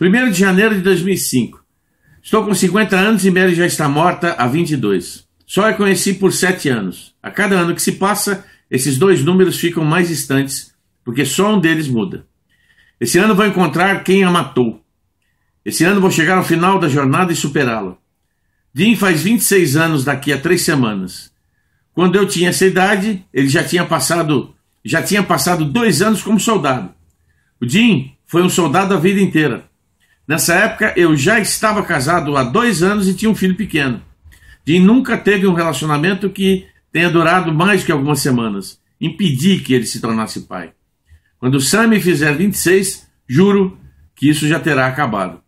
1 de janeiro de 2005. Estou com 50 anos e Mary já está morta há 22. Só a conheci por 7 anos. A cada ano que se passa, esses dois números ficam mais distantes, porque só um deles muda. Esse ano vou encontrar quem a matou. Esse ano vou chegar ao final da jornada e superá-la. Dean faz 26 anos daqui a três semanas. Quando eu tinha essa idade, ele já tinha passado já tinha passado dois anos como soldado. O Dean foi um soldado a vida inteira. Nessa época, eu já estava casado há dois anos e tinha um filho pequeno. Jim nunca teve um relacionamento que tenha durado mais que algumas semanas. Impedi que ele se tornasse pai. Quando Sam me fizer 26, juro que isso já terá acabado.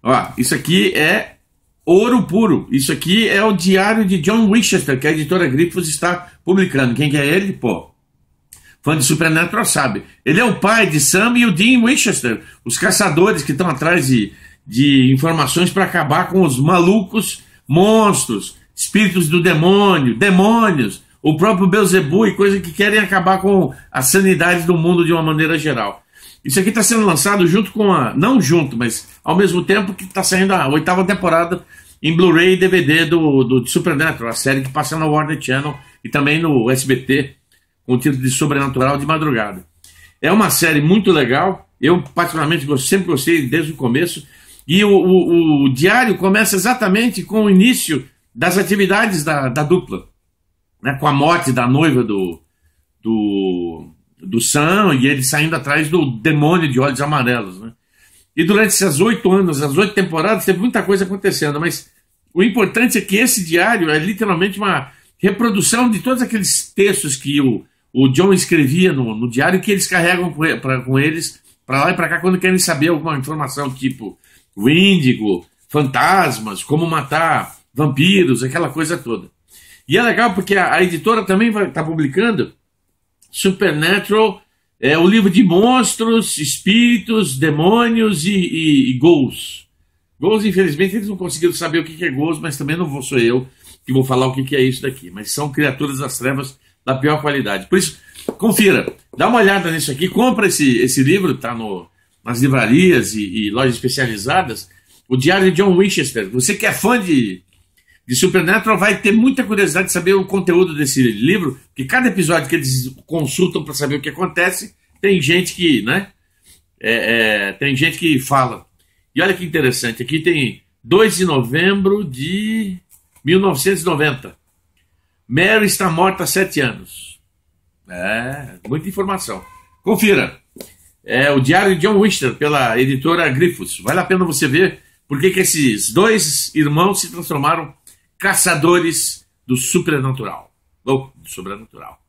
Ó, isso aqui é ouro puro. Isso aqui é o diário de John Winchester, que a editora Griffiths está publicando. Quem que é ele? Pô, fã de Supernatural sabe. Ele é o pai de Sam e o Dean Winchester, os caçadores que estão atrás de, de informações para acabar com os malucos monstros, espíritos do demônio, demônios, o próprio Belzebu e coisas que querem acabar com a sanidade do mundo de uma maneira geral. Isso aqui está sendo lançado junto com a. Não junto, mas ao mesmo tempo que está saindo a oitava temporada em Blu-ray e DVD do, do Supernatural, a série que passa na Warner Channel e também no SBT com o título de Sobrenatural de Madrugada. É uma série muito legal, eu particularmente sempre gostei desde o começo, e o, o, o diário começa exatamente com o início das atividades da, da dupla, né, com a morte da noiva do, do, do Sam e ele saindo atrás do demônio de olhos amarelos. Né? E durante esses oito anos, as oito temporadas, teve muita coisa acontecendo, mas o importante é que esse diário é literalmente uma reprodução de todos aqueles textos que o o John escrevia no, no diário que eles carregam com, pra, com eles para lá e para cá quando querem saber alguma informação, tipo o índigo, fantasmas, como matar vampiros, aquela coisa toda. E é legal porque a, a editora também está publicando Supernatural, é o livro de monstros, espíritos, demônios e, e, e infelizmente, eles não conseguiram saber o que é ghouls, mas também não vou, sou eu que vou falar o que é isso daqui. Mas são criaturas das trevas da pior qualidade. Por isso, confira, dá uma olhada nisso aqui, compra esse, esse livro, está nas livrarias e, e, lojas especializadas, o Diário de John Winchester. Você que é fã de, de Supernatural vai ter muita curiosidade de saber o conteúdo desse livro, porque cada episódio que eles consultam para saber o que acontece, tem gente que, né, é, é, tem gente que fala. E olha que interessante, aqui tem 2 de novembro de 1990. Mary está morta há sete anos. É, muita informação. Confira. É o Diário de John Winchester, pela editora Griffiths. Vale a pena você ver por que, esses dois irmãos se transformaram caçadores do sobrenatural. Ou, do sobrenatural.